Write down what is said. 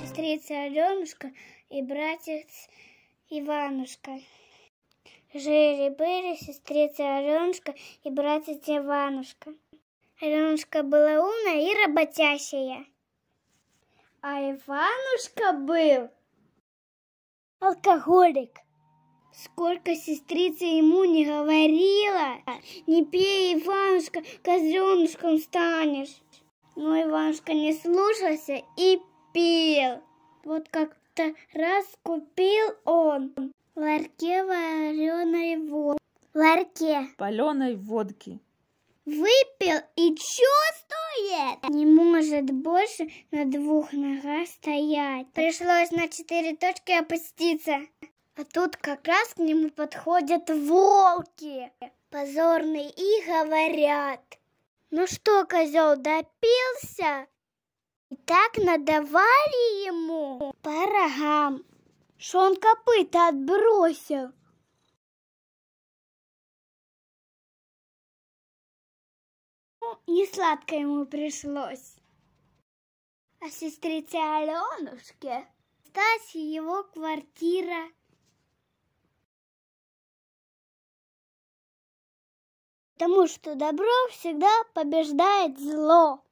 Сестрица Аленушка и братец Иванушка. Жили-были сестрица Аленушка и братец Иванушка. Аленушка была умная и работящая. А Иванушка был алкоголик. Сколько сестрицы ему не говори! не пей, Иванушка, козленушком станешь. Но Иванушка не слушался и пил. Вот как-то раз купил он в ларьке вареной водки. В ларьке. Паленой водки. Выпил и чувствует, не может больше на двух ногах стоять. Пришлось на четыре точки опуститься. А тут как раз к нему подходят волки. Позорные и говорят. Ну что, козел, допился? И так надавали ему по рогам, что он копыта отбросил. Ну, не сладко ему пришлось. А сестрице Аленушке стась его квартира потому что добро всегда побеждает зло.